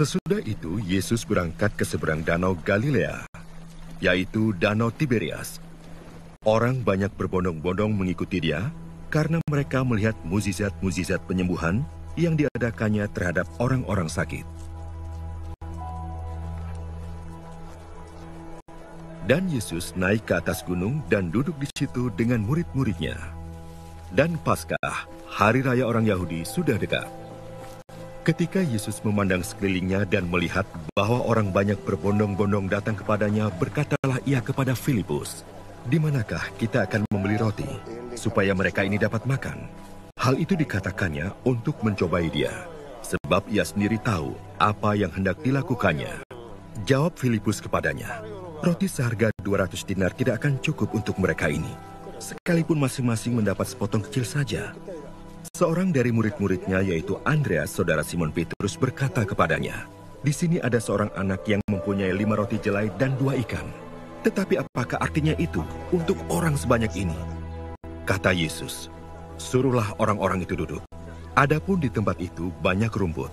Sesudah itu, Yesus berangkat ke seberang danau Galilea, yaitu Danau Tiberias. Orang banyak berbondong-bondong mengikuti dia karena mereka melihat muzizat-muzizat penyembuhan yang diadakannya terhadap orang-orang sakit. Dan Yesus naik ke atas gunung dan duduk di situ dengan murid-muridnya. Dan Paskah, hari raya orang Yahudi, sudah dekat. Ketika Yesus memandang sekelilingnya dan melihat bahwa orang banyak berbondong-bondong datang kepadanya, berkatalah ia kepada Filipus, "Di manakah kita akan membeli roti supaya mereka ini dapat makan?" Hal itu dikatakannya untuk mencobai dia, sebab ia sendiri tahu apa yang hendak dilakukannya. Jawab Filipus kepadanya, "Roti seharga 200 dinar tidak akan cukup untuk mereka ini, sekalipun masing-masing mendapat sepotong kecil saja." Seorang dari murid-muridnya yaitu Andreas, saudara Simon Petrus berkata kepadanya, di sini ada seorang anak yang mempunyai lima roti jelai dan dua ikan. Tetapi apakah artinya itu untuk orang sebanyak ini? Kata Yesus, suruhlah orang-orang itu duduk. Adapun di tempat itu banyak rumput.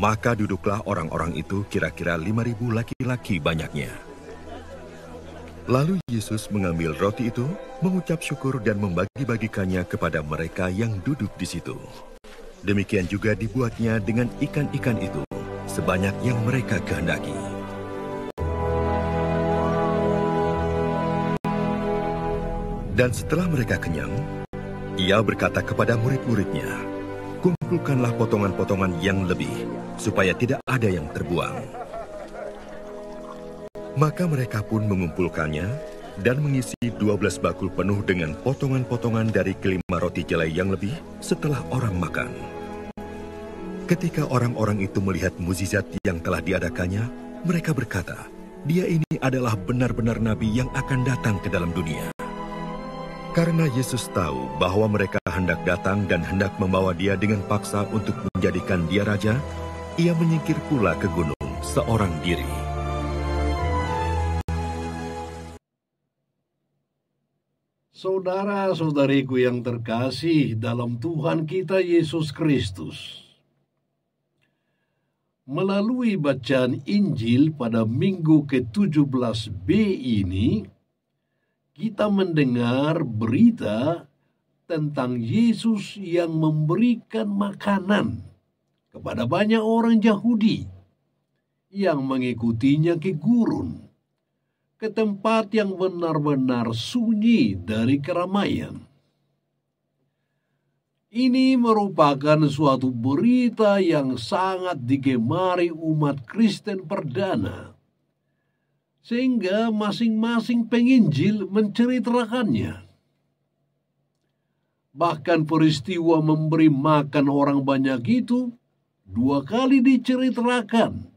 Maka duduklah orang-orang itu kira-kira lima ribu laki-laki banyaknya. Lalu Yesus mengambil roti itu, mengucap syukur dan membagi-bagikannya kepada mereka yang duduk di situ. Demikian juga dibuatnya dengan ikan-ikan itu, sebanyak yang mereka kehendaki. Dan setelah mereka kenyang, ia berkata kepada murid-muridnya, Kumpulkanlah potongan-potongan yang lebih, supaya tidak ada yang terbuang. Maka mereka pun mengumpulkannya dan mengisi dua belas bakul penuh dengan potongan-potongan dari kelima roti jelai yang lebih setelah orang makan. Ketika orang-orang itu melihat mukjizat yang telah diadakannya, mereka berkata, "Dia ini adalah benar-benar nabi yang akan datang ke dalam dunia." Karena Yesus tahu bahwa mereka hendak datang dan hendak membawa dia dengan paksa untuk menjadikan dia raja, ia menyingkir pula ke gunung seorang diri. Saudara-saudariku yang terkasih dalam Tuhan kita Yesus Kristus. Melalui bacaan Injil pada minggu ke-17B ini, kita mendengar berita tentang Yesus yang memberikan makanan kepada banyak orang Yahudi yang mengikutinya ke gurun ke tempat yang benar-benar sunyi dari keramaian. Ini merupakan suatu berita yang sangat digemari umat Kristen perdana, sehingga masing-masing penginjil menceritakannya. Bahkan peristiwa memberi makan orang banyak itu dua kali diceritakan,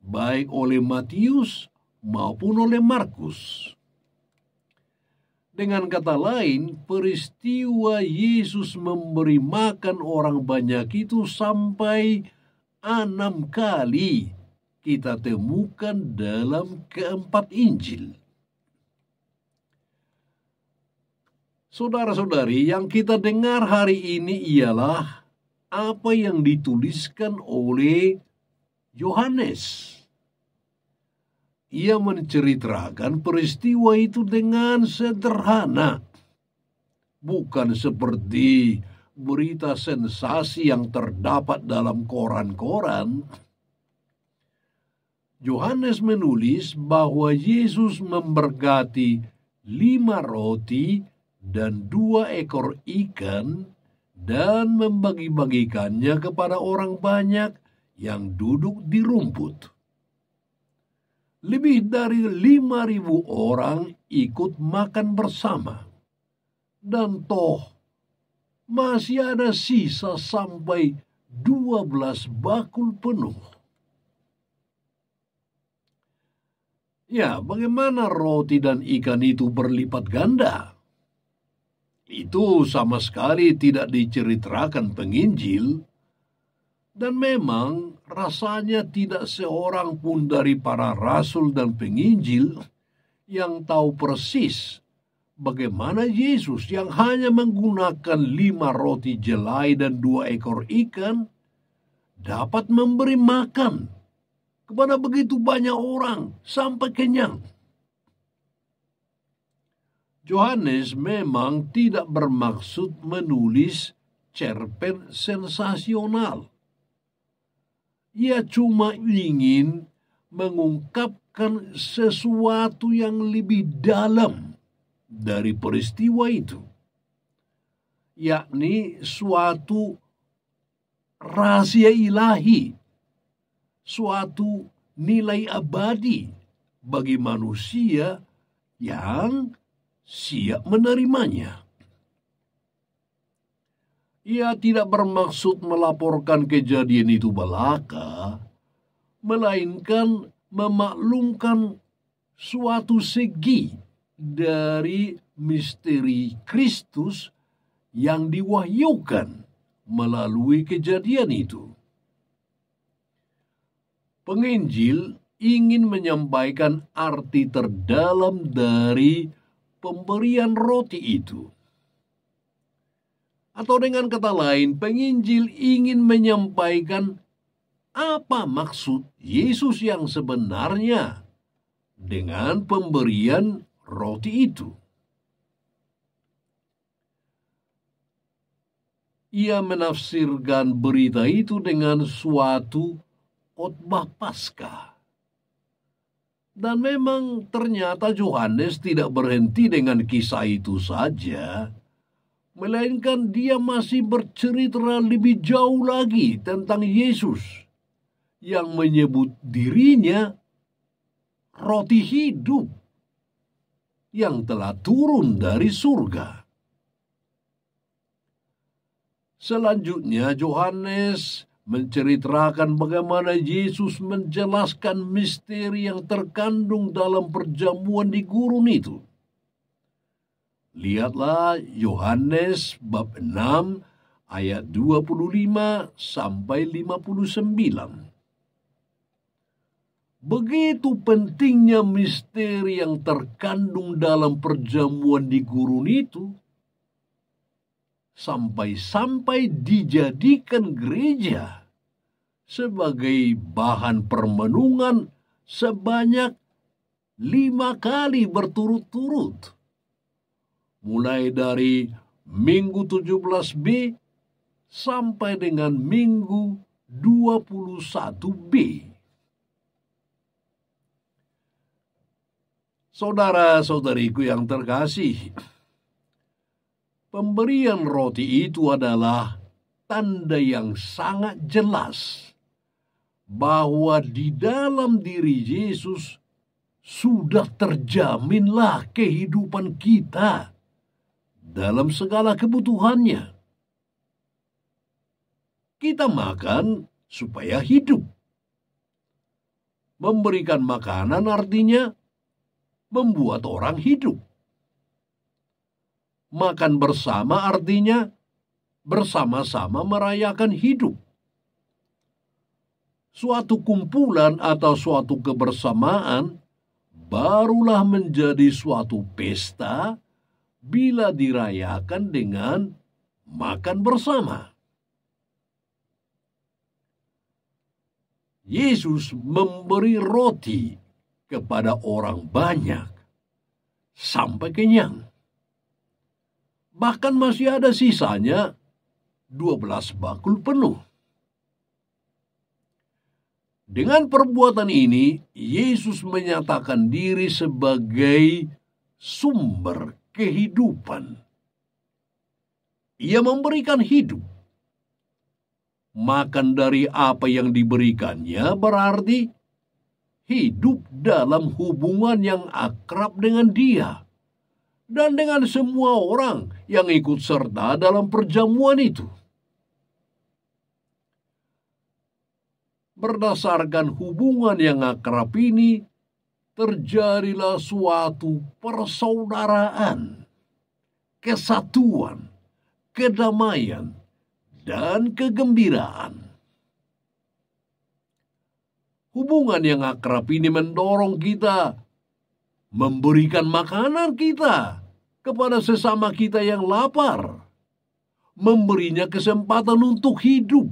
baik oleh Matius maupun oleh Markus. Dengan kata lain, peristiwa Yesus memberi makan orang banyak itu sampai enam kali kita temukan dalam keempat Injil. Saudara-saudari, yang kita dengar hari ini ialah apa yang dituliskan oleh Yohanes ia menceritakan peristiwa itu dengan sederhana. Bukan seperti berita sensasi yang terdapat dalam koran-koran. Yohanes menulis bahwa Yesus memberkati lima roti dan dua ekor ikan dan membagi-bagikannya kepada orang banyak yang duduk di rumput lebih dari lima ribu orang ikut makan bersama. Dan toh, masih ada sisa sampai dua belas bakul penuh. Ya, bagaimana roti dan ikan itu berlipat ganda? Itu sama sekali tidak diceritakan penginjil dan memang rasanya tidak seorang pun dari para rasul dan penginjil yang tahu persis bagaimana Yesus yang hanya menggunakan lima roti jelai dan dua ekor ikan dapat memberi makan kepada begitu banyak orang sampai kenyang. Johannes memang tidak bermaksud menulis cerpen sensasional ia cuma ingin mengungkapkan sesuatu yang lebih dalam dari peristiwa itu, yakni suatu rahasia ilahi, suatu nilai abadi bagi manusia yang siap menerimanya. Ia tidak bermaksud melaporkan kejadian itu belaka, melainkan memaklumkan suatu segi dari misteri Kristus yang diwahyukan melalui kejadian itu. Penginjil ingin menyampaikan arti terdalam dari pemberian roti itu. Atau dengan kata lain, penginjil ingin menyampaikan apa maksud Yesus yang sebenarnya dengan pemberian roti itu. Ia menafsirkan berita itu dengan suatu khotbah pasca, Dan memang ternyata Yohanes tidak berhenti dengan kisah itu saja melainkan dia masih bercerita lebih jauh lagi tentang Yesus yang menyebut dirinya roti hidup yang telah turun dari surga. Selanjutnya Yohanes menceritakan bagaimana Yesus menjelaskan misteri yang terkandung dalam perjamuan di gurun itu Lihatlah Yohanes bab 6 ayat 25 sampai 59. Begitu pentingnya misteri yang terkandung dalam perjamuan di gurun itu, sampai-sampai dijadikan gereja sebagai bahan permenungan sebanyak lima kali berturut-turut mulai dari minggu 17B sampai dengan minggu 21B. Saudara-saudariku yang terkasih, pemberian roti itu adalah tanda yang sangat jelas bahwa di dalam diri Yesus sudah terjaminlah kehidupan kita dalam segala kebutuhannya. Kita makan supaya hidup. Memberikan makanan artinya membuat orang hidup. Makan bersama artinya bersama-sama merayakan hidup. Suatu kumpulan atau suatu kebersamaan barulah menjadi suatu pesta bila dirayakan dengan makan bersama. Yesus memberi roti kepada orang banyak sampai kenyang. Bahkan masih ada sisanya 12 bakul penuh. Dengan perbuatan ini, Yesus menyatakan diri sebagai sumber kehidupan. Ia memberikan hidup. Makan dari apa yang diberikannya berarti hidup dalam hubungan yang akrab dengan Dia dan dengan semua orang yang ikut serta dalam perjamuan itu. Berdasarkan hubungan yang akrab ini, terjadilah suatu persaudaraan, kesatuan, kedamaian, dan kegembiraan. Hubungan yang akrab ini mendorong kita memberikan makanan kita kepada sesama kita yang lapar, memberinya kesempatan untuk hidup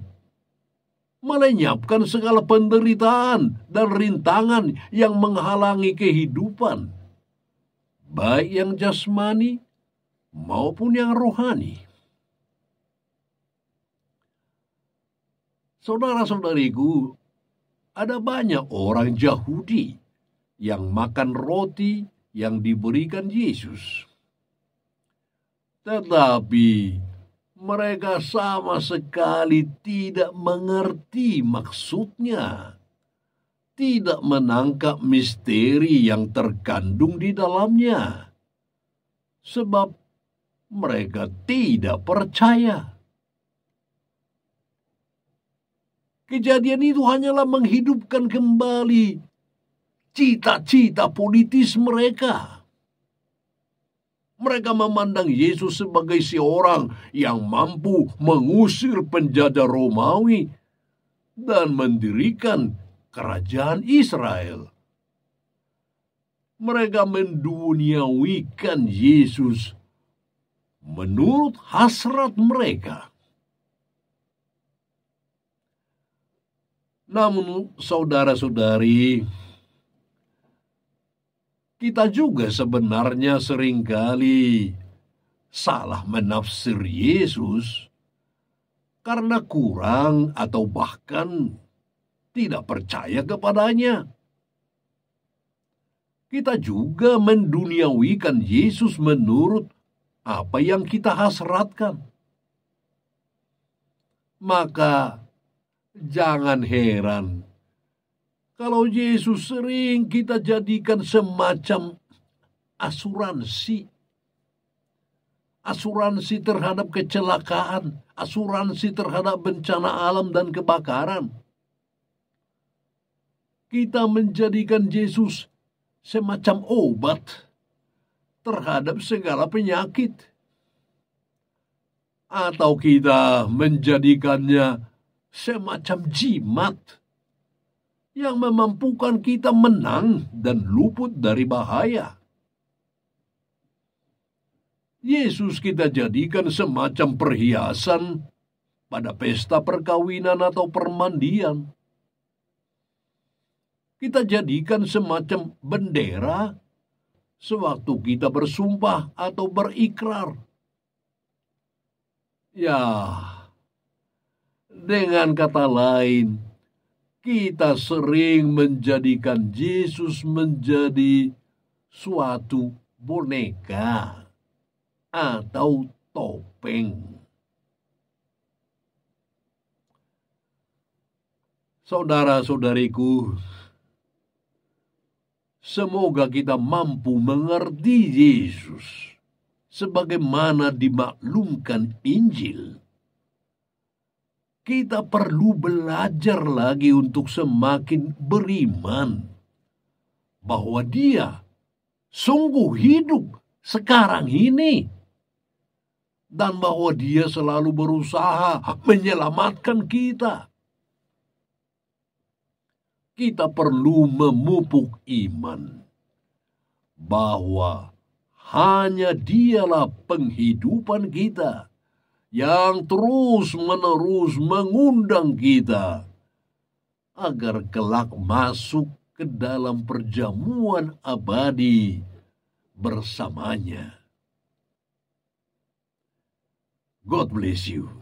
melenyapkan segala penderitaan dan rintangan yang menghalangi kehidupan, baik yang jasmani maupun yang rohani. Saudara-saudariku, ada banyak orang Yahudi yang makan roti yang diberikan Yesus. Tetapi mereka sama sekali tidak mengerti maksudnya, tidak menangkap misteri yang terkandung di dalamnya, sebab mereka tidak percaya. Kejadian itu hanyalah menghidupkan kembali cita-cita politis mereka mereka memandang Yesus sebagai seorang yang mampu mengusir penjajah Romawi dan mendirikan kerajaan Israel. Mereka menduniawikan Yesus menurut hasrat mereka. Namun, saudara-saudari, kita juga sebenarnya seringkali salah menafsir Yesus karena kurang atau bahkan tidak percaya kepadanya. Kita juga menduniawikan Yesus menurut apa yang kita hasratkan. Maka jangan heran kalau Yesus sering kita jadikan semacam asuransi. Asuransi terhadap kecelakaan, asuransi terhadap bencana alam dan kebakaran. Kita menjadikan Yesus semacam obat terhadap segala penyakit. Atau kita menjadikannya semacam jimat yang memampukan kita menang dan luput dari bahaya. Yesus kita jadikan semacam perhiasan pada pesta perkawinan atau permandian. Kita jadikan semacam bendera sewaktu kita bersumpah atau berikrar. Ya, dengan kata lain, kita sering menjadikan Yesus menjadi suatu boneka atau topeng. Saudara-saudariku, semoga kita mampu mengerti Yesus sebagaimana dimaklumkan Injil kita perlu belajar lagi untuk semakin beriman bahwa Dia sungguh hidup sekarang ini, dan bahwa Dia selalu berusaha menyelamatkan kita. Kita perlu memupuk iman bahwa hanya Dialah penghidupan kita yang terus-menerus mengundang kita agar kelak masuk ke dalam perjamuan abadi bersamanya. God bless you.